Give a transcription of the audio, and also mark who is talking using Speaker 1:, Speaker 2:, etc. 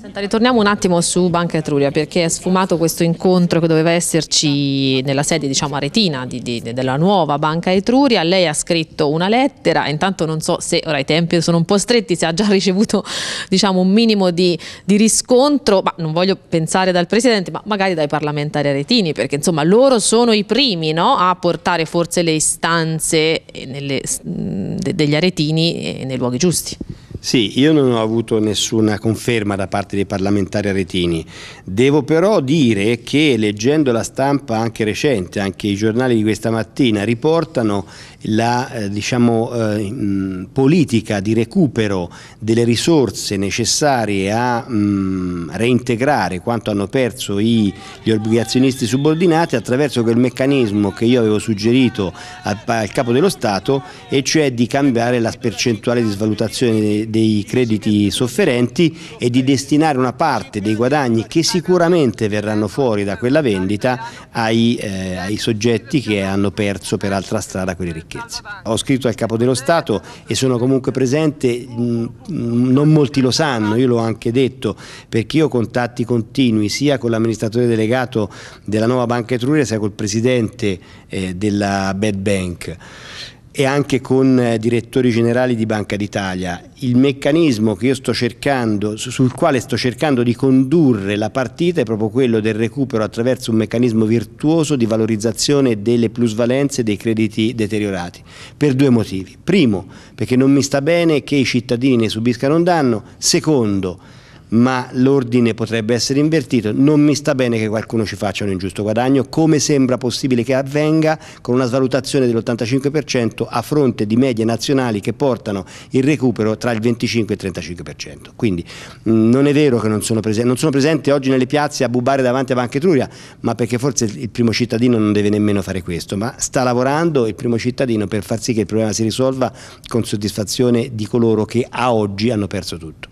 Speaker 1: Senta, ritorniamo un attimo su Banca Etruria perché è sfumato questo incontro che doveva esserci nella sede diciamo aretina di, di, della nuova Banca Etruria, lei ha scritto una lettera, intanto non so se ora i tempi sono un po' stretti, se ha già ricevuto diciamo, un minimo di, di riscontro, ma non voglio pensare dal Presidente ma magari dai parlamentari aretini perché insomma loro sono i primi no, a portare forse le istanze eh, nelle, de, degli aretini eh, nei luoghi giusti.
Speaker 2: Sì, io non ho avuto nessuna conferma da parte dei parlamentari aretini. Devo però dire che leggendo la stampa anche recente, anche i giornali di questa mattina riportano la eh, diciamo, eh, mh, politica di recupero delle risorse necessarie a mh, mm, reintegrare quanto hanno perso i, gli obbligazionisti subordinati attraverso quel meccanismo che io avevo suggerito al, al Capo dello Stato e cioè di cambiare la percentuale di svalutazione dei dei crediti sofferenti e di destinare una parte dei guadagni che sicuramente verranno fuori da quella vendita ai, eh, ai soggetti che hanno perso per altra strada quelle ricchezze. Ho scritto al Capo dello Stato e sono comunque presente, mm, non molti lo sanno, io l'ho anche detto, perché io ho contatti continui sia con l'amministratore delegato della nuova Banca Etruria sia col presidente eh, della Bad Bank e anche con eh, direttori generali di Banca d'Italia. Il meccanismo cercando, sul quale sto cercando di condurre la partita è proprio quello del recupero attraverso un meccanismo virtuoso di valorizzazione delle plusvalenze dei crediti deteriorati, per due motivi. Primo, perché non mi sta bene che i cittadini ne subiscano un danno. Secondo, ma l'ordine potrebbe essere invertito, non mi sta bene che qualcuno ci faccia un ingiusto guadagno, come sembra possibile che avvenga con una svalutazione dell'85% a fronte di medie nazionali che portano il recupero tra il 25 e il 35%. Quindi mh, mm, non è vero che non sono, non sono, presente oggi nelle piazze a bubare davanti a Banca Etruria, ma perché forse il primo cittadino non deve nemmeno fare questo, ma sta lavorando il primo cittadino per far sì che il problema si risolva con soddisfazione di coloro che a oggi hanno perso tutto.